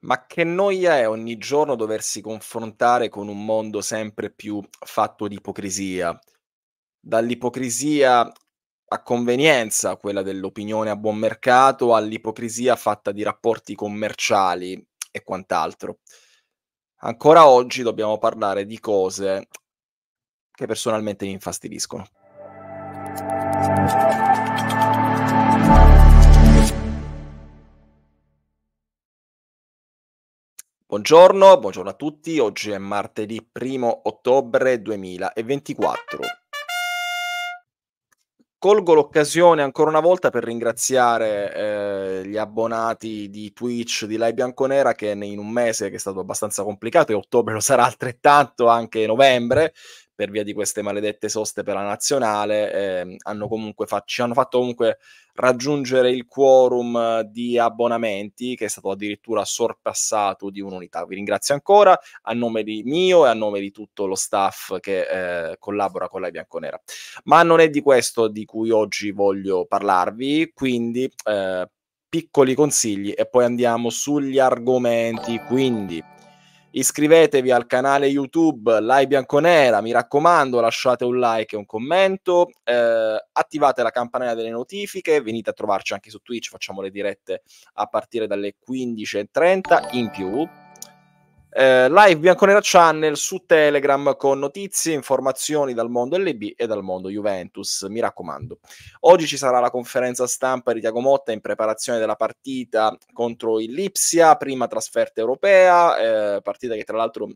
Ma che noia è ogni giorno doversi confrontare con un mondo sempre più fatto di ipocrisia. Dall'ipocrisia a convenienza, quella dell'opinione a buon mercato, all'ipocrisia fatta di rapporti commerciali e quant'altro. Ancora oggi dobbiamo parlare di cose che personalmente mi infastidiscono. Buongiorno, buongiorno a tutti, oggi è martedì 1 ottobre 2024. Colgo l'occasione ancora una volta per ringraziare eh, gli abbonati di Twitch di Lai Bianconera che in un mese che è stato abbastanza complicato e ottobre lo sarà altrettanto anche novembre per via di queste maledette soste per la nazionale, eh, hanno fa- ci hanno fatto comunque raggiungere il quorum eh, di abbonamenti che è stato addirittura sorpassato di un'unità. Vi ringrazio ancora a nome di mio e a nome di tutto lo staff che eh, collabora con la Bianconera. Ma non è di questo di cui oggi voglio parlarvi, quindi eh, piccoli consigli e poi andiamo sugli argomenti. Quindi Iscrivetevi al canale YouTube Live Bianconera, mi raccomando lasciate un like e un commento, eh, attivate la campanella delle notifiche, venite a trovarci anche su Twitch, facciamo le dirette a partire dalle 15.30 in più eh, live Bianconera Channel su Telegram con notizie, informazioni dal mondo LB e dal mondo Juventus, mi raccomando. Oggi ci sarà la conferenza stampa di Tiago Motta in preparazione della partita contro il Lipsia, prima trasferta europea, eh, partita che tra l'altro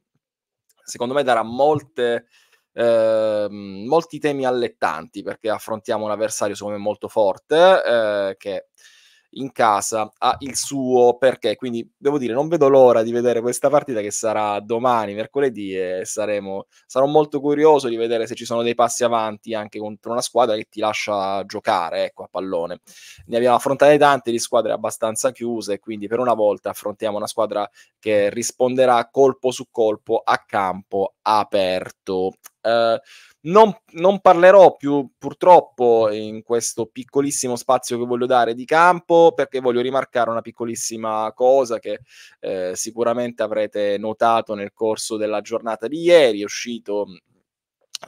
secondo me darà molte, eh, molti temi allettanti perché affrontiamo un avversario secondo me molto forte eh, che in casa ha il suo perché. Quindi devo dire, non vedo l'ora di vedere questa partita che sarà domani, mercoledì, e saremo, sarò molto curioso di vedere se ci sono dei passi avanti anche contro una squadra che ti lascia giocare ecco, a pallone. Ne abbiamo affrontate tante di squadre abbastanza chiuse, quindi per una volta affrontiamo una squadra che risponderà colpo su colpo a campo aperto. Uh, non, non, parlerò più purtroppo in questo piccolissimo spazio che voglio dare di campo perché voglio rimarcare una piccolissima cosa che eh, sicuramente avrete notato nel corso della giornata di ieri. È uscito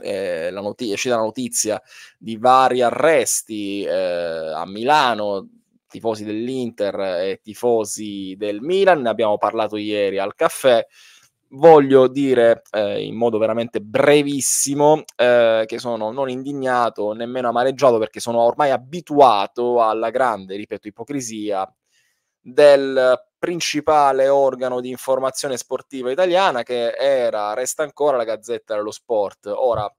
eh, la notizia, è uscita la notizia di vari arresti eh, a Milano tifosi dell'Inter e tifosi del Milan, ne abbiamo parlato ieri al caffè, voglio dire eh, in modo veramente brevissimo eh, che sono non indignato, nemmeno amareggiato perché sono ormai abituato alla grande, ripeto, ipocrisia del principale organo di informazione sportiva italiana che era, resta ancora la Gazzetta dello Sport. Ora,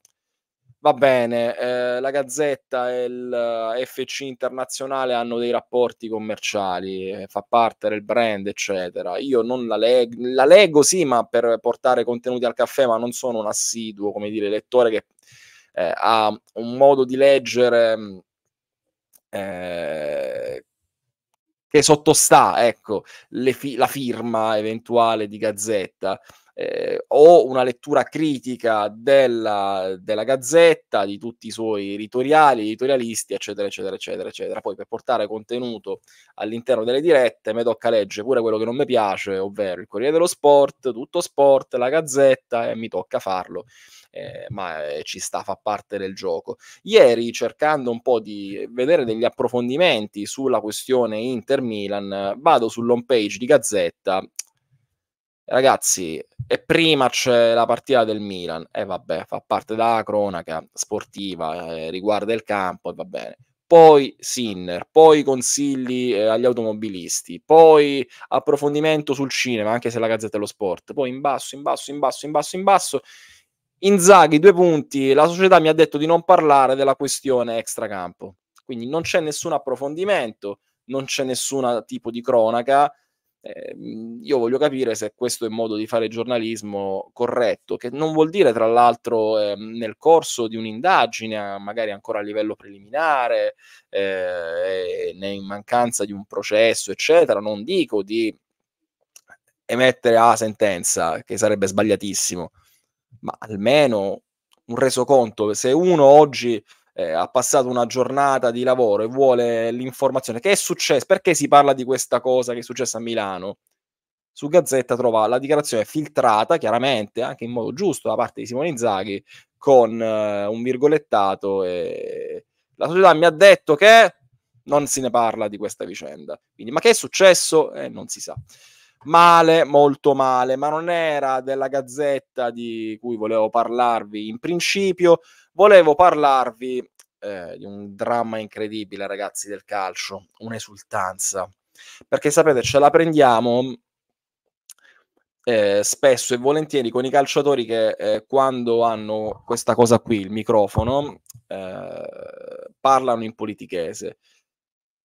Va bene, eh, la Gazzetta e il eh, FC Internazionale hanno dei rapporti commerciali, eh, fa parte del brand, eccetera. Io non la, leg- la leggo, sì, ma per portare contenuti al caffè, ma non sono un assiduo, come dire, lettore che eh, ha un modo di leggere mm, eh, che sottostà, ecco, fi- la firma eventuale di Gazzetta eh, o una lettura critica della, della, Gazzetta, di tutti i suoi editoriali, editorialisti, eccetera, eccetera, eccetera, eccetera. Poi per portare contenuto all'interno delle dirette mi tocca leggere pure quello che non mi piace, ovvero il Corriere dello Sport, tutto sport, la Gazzetta, e mi tocca farlo. Eh, ma eh, ci sta, fa parte del gioco. Ieri, cercando un po' di vedere degli approfondimenti sulla questione Inter-Milan, vado sull'home page di Gazzetta Ragazzi, e prima c'è la partita del Milan, e eh, vabbè, fa parte della cronaca sportiva, eh, riguarda il campo, e eh, va bene. Poi Sinner, poi consigli eh, agli automobilisti, poi approfondimento sul cinema, anche se la Gazzetta è lo Sport, poi in basso, in basso, in basso, in basso, in basso. Inzaghi, due punti, la società mi ha detto di non parlare della questione extracampo. Quindi non c'è nessun approfondimento, non c'è nessun tipo di cronaca, eh, io voglio capire se questo è un modo di fare giornalismo corretto, che non vuol dire tra l'altro eh, nel corso di un'indagine, magari ancora a livello preliminare, eh, né in mancanza di un processo, eccetera, non dico di emettere a sentenza, che sarebbe sbagliatissimo, ma almeno un resoconto, se uno oggi eh, ha passato una giornata di lavoro e vuole l'informazione che è successo, perché si parla di questa cosa che è successa a Milano, su Gazzetta trova la dichiarazione filtrata, chiaramente, anche in modo giusto, da parte di Simone Zaghi, con eh, un virgolettato. E... La società mi ha detto che non se ne parla di questa vicenda. Quindi, ma che è successo? Eh, non si sa. Male, molto male, ma non era della Gazzetta di cui volevo parlarvi in principio. Volevo parlarvi eh, di un dramma incredibile, ragazzi, del calcio, un'esultanza. Perché sapete, ce la prendiamo eh, spesso e volentieri con i calciatori che eh, quando hanno questa cosa qui, il microfono, eh, parlano in politichese.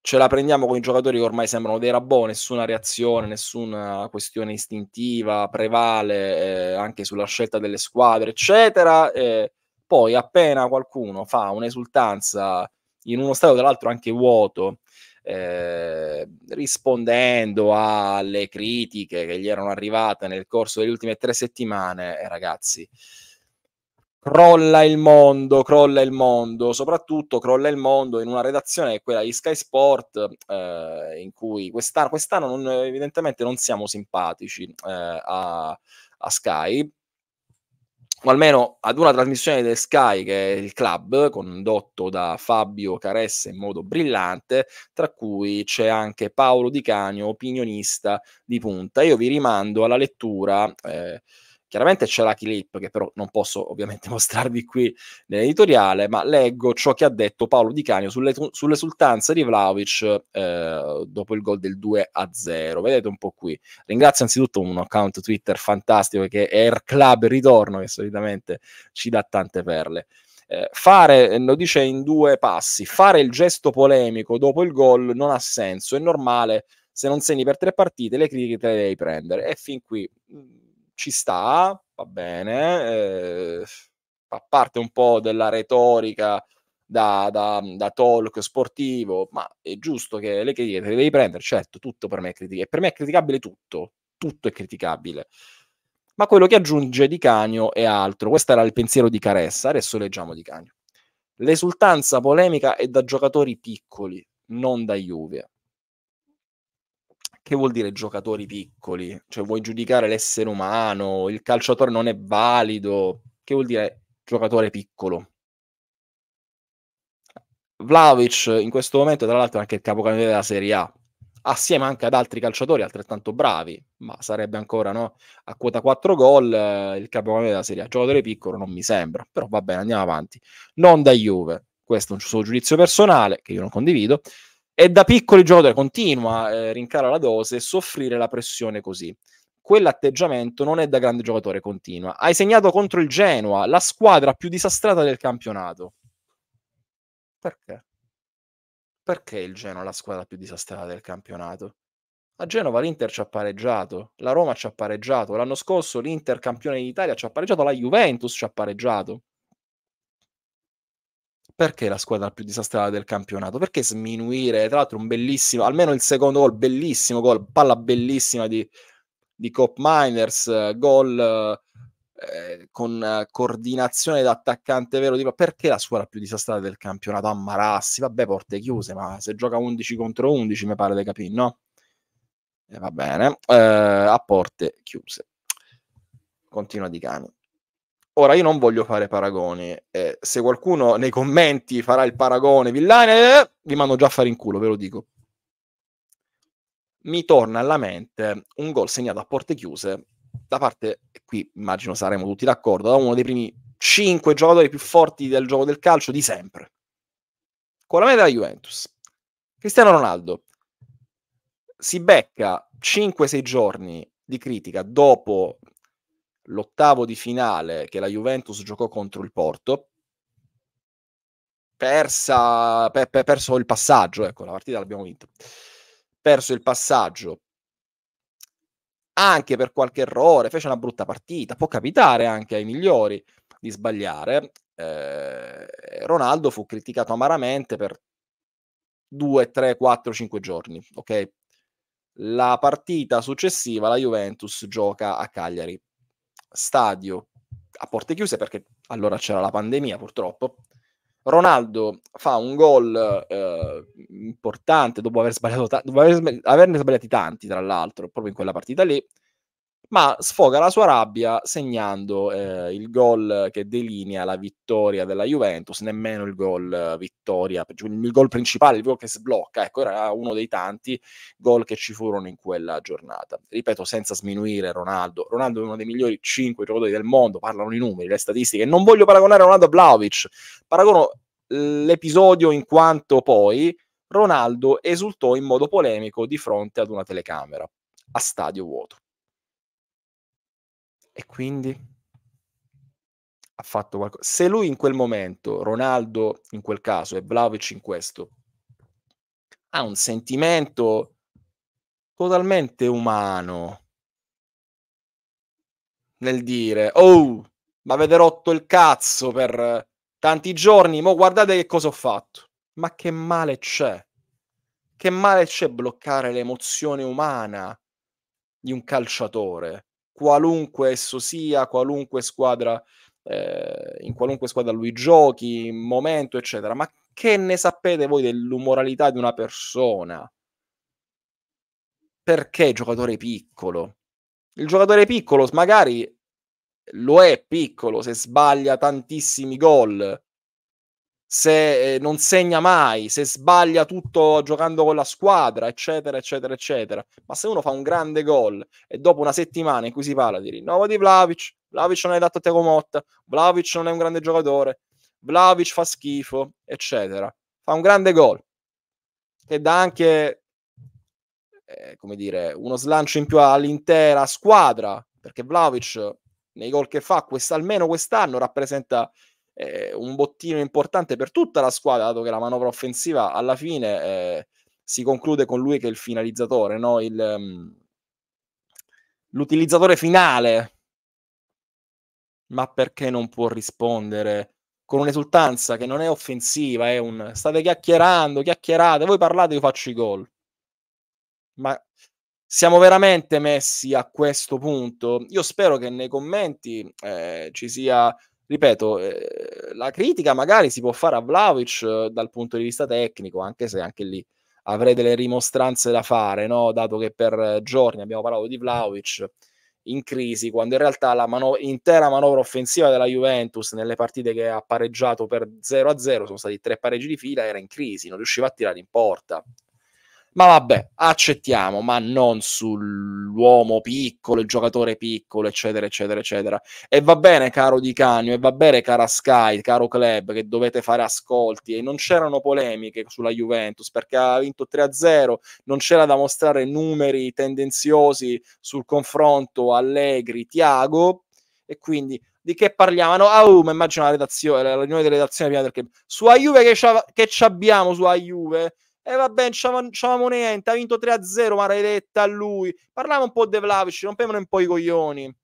Ce la prendiamo con i giocatori che ormai sembrano dei rabò, nessuna reazione, nessuna questione istintiva prevale eh, anche sulla scelta delle squadre, eccetera. E eh, poi appena qualcuno fa un'esultanza in uno stato tra l'altro anche vuoto, eh, rispondendo alle critiche che gli erano arrivate nel corso delle ultime tre settimane, eh, ragazzi, crolla il mondo, crolla il mondo, soprattutto crolla il mondo in una redazione che è quella di Sky Sport, eh, in cui quest'anno, quest'anno non, evidentemente non siamo simpatici eh, a, a Sky, o almeno ad una trasmissione del Sky che è il club, condotto da Fabio Caressa in modo brillante, tra cui c'è anche Paolo Di Canio, opinionista di punta. Io vi rimando alla lettura. Eh, Chiaramente c'è la clip che però non posso ovviamente mostrarvi qui nell'editoriale, ma leggo ciò che ha detto Paolo Di Canio sulle, sultanze di Vlaovic eh, dopo il gol del 2 0. Vedete un po' qui. Ringrazio anzitutto un account Twitter fantastico che è Air er Club Ritorno, che solitamente ci dà tante perle. Eh, fare, eh, lo dice in due passi, fare il gesto polemico dopo il gol non ha senso, è normale, se non segni per tre partite le critiche te le devi prendere. E fin qui mm, ci sta, va bene, eh, fa parte un po' della retorica da, da, da, talk sportivo, ma è giusto che le critiche le devi prendere, certo, tutto per me è critica, e per me è criticabile tutto, tutto è criticabile. Ma quello che aggiunge Di Cagno è altro, questo era il pensiero di Caressa, adesso leggiamo Di Cagno. L'esultanza polemica è da giocatori piccoli, non da Juve che vuol dire giocatori piccoli? Cioè vuoi giudicare l'essere umano, il calciatore non è valido, che vuol dire giocatore piccolo? Vlaovic in questo momento tra l'altro è anche il capocannoniere della Serie A, assieme anche ad altri calciatori altrettanto bravi, ma sarebbe ancora no? a quota 4 gol eh, il capocannoniere della Serie A. Giocatore piccolo non mi sembra, però va bene, andiamo avanti. Non da Juve, questo è un suo giudizio personale che io non condivido. E da piccoli giocatori continua eh, rincara la dose e soffrire la pressione così. Quell'atteggiamento non è da grande giocatore, continua. Hai segnato contro il Genoa, la squadra più disastrata del campionato. Perché? Perché il Genoa è la squadra più disastrata del campionato? A Genova l'Inter ci ha pareggiato, la Roma ci ha pareggiato, l'anno scorso l'Inter campione d'Italia ci ha pareggiato, la Juventus ci ha pareggiato perché la squadra più disastrata del campionato? Perché sminuire, tra l'altro, un bellissimo, almeno il secondo gol, bellissimo gol, palla bellissima di, di Cop Miners, gol eh, con coordinazione da attaccante vero, tipo, perché la squadra più disastrata del campionato? Ammarassi, vabbè, porte chiuse, ma se gioca 11 contro 11 mi pare di capire, no? E eh, va bene, eh, a porte chiuse. Continua di cani. Ora io non voglio fare paragoni, eh, se qualcuno nei commenti farà il paragone Villani, eh, vi mando già a fare in culo, ve lo dico. Mi torna alla mente un gol segnato a porte chiuse da parte, qui immagino saremo tutti d'accordo, da uno dei primi cinque giocatori più forti del gioco del calcio di sempre. Con la media della Juventus. Cristiano Ronaldo si becca 5-6 giorni di critica dopo l'ottavo di finale che la Juventus giocò contro il Porto, persa, pe, pe, perso il passaggio, ecco, la partita l'abbiamo vinta, perso il passaggio anche per qualche errore, fece una brutta partita, può capitare anche ai migliori di sbagliare. Eh, Ronaldo fu criticato amaramente per 2, 3, 4, 5 giorni, ok? La partita successiva la Juventus gioca a Cagliari stadio a porte chiuse perché allora c'era la pandemia purtroppo. Ronaldo fa un gol eh, importante dopo, aver sbagliato ta- dopo aver sbagli- averne sbagliati tanti, tra l'altro, proprio in quella partita lì ma sfoga la sua rabbia segnando eh, il gol che delinea la vittoria della Juventus, nemmeno il gol eh, vittoria, il gol principale, il gol che sblocca, ecco, era uno dei tanti gol che ci furono in quella giornata. Ripeto, senza sminuire Ronaldo, Ronaldo è uno dei migliori cinque giocatori del mondo, parlano i numeri, le statistiche, non voglio paragonare Ronaldo a Vlaovic, paragono l'episodio in quanto poi Ronaldo esultò in modo polemico di fronte ad una telecamera a stadio vuoto. E quindi ha fatto qualcosa. Se lui in quel momento, Ronaldo in quel caso e Vlaovic in questo, ha un sentimento totalmente umano nel dire, oh, ma avete rotto il cazzo per tanti giorni, mo guardate che cosa ho fatto. Ma che male c'è? Che male c'è bloccare l'emozione umana di un calciatore? qualunque esso sia, qualunque squadra, eh, in qualunque squadra lui giochi, momento, eccetera. Ma che ne sapete voi dell'umoralità di una persona? Perché giocatore piccolo? Il giocatore piccolo magari lo è piccolo se sbaglia tantissimi gol, se eh, non segna mai, se sbaglia tutto giocando con la squadra, eccetera, eccetera, eccetera. Ma se uno fa un grande gol e dopo una settimana in cui si parla di rinnovo di Vlaovic, Vlaovic non è adatto a Teo Motta, Vlaovic non è un grande giocatore, Vlaovic fa schifo, eccetera. Fa un grande gol che dà anche, eh, come dire, uno slancio in più all'intera squadra, perché Vlaovic nei gol che fa quest- almeno quest'anno rappresenta eh, un bottino importante per tutta la squadra, dato che la manovra offensiva alla fine eh, si conclude con lui che è il finalizzatore, no? il, um, l'utilizzatore finale. Ma perché non può rispondere con un'esultanza che non è offensiva, è un state chiacchierando, chiacchierate, voi parlate, io faccio i gol. Ma siamo veramente messi a questo punto? Io spero che nei commenti eh, ci sia ripeto, eh, la critica magari si può fare a Vlaovic eh, dal punto di vista tecnico, anche se anche lì avrei delle rimostranze da fare, no? dato che per eh, giorni abbiamo parlato di Vlaovic in crisi, quando in realtà la mano- intera manovra offensiva della Juventus nelle partite che ha pareggiato per 0-0, sono stati tre pareggi di fila, era in crisi, non riusciva a tirare in porta ma vabbè, accettiamo, ma non sull'uomo piccolo, il giocatore piccolo, eccetera, eccetera, eccetera. E va bene, caro Di Canio, e va bene, cara Sky, caro Club, che dovete fare ascolti, e non c'erano polemiche sulla Juventus, perché ha vinto 3-0, non c'era da mostrare numeri tendenziosi sul confronto Allegri-Tiago, e quindi di che parliamo? Ah, oh, ma immagino la redazione, la riunione della redazione prima del club. Sulla Juve che, che abbiamo, sulla Juve... E eh, va bene, Ciamamonente ha vinto 3-0, ma maledetta a lui. Parlavamo un po' di Vlaovic, rompevano un po' i coglioni.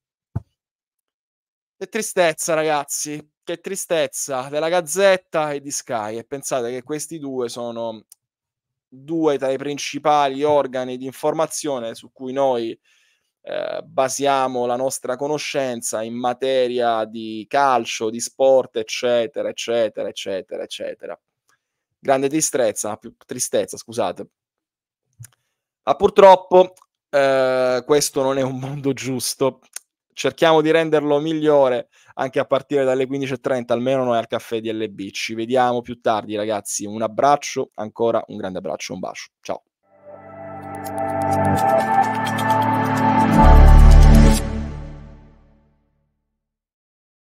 Che tristezza, ragazzi. Che tristezza della Gazzetta e di Sky. E pensate che questi due sono due tra i principali organi di informazione su cui noi eh, basiamo la nostra conoscenza in materia di calcio, di sport, eccetera, eccetera, eccetera, eccetera grande tristezza, tristezza scusate. Ma purtroppo eh, questo non è un mondo giusto. Cerchiamo di renderlo migliore anche a partire dalle 15.30, almeno noi al caffè di LB. Ci vediamo più tardi, ragazzi. Un abbraccio, ancora un grande abbraccio, un bacio. Ciao.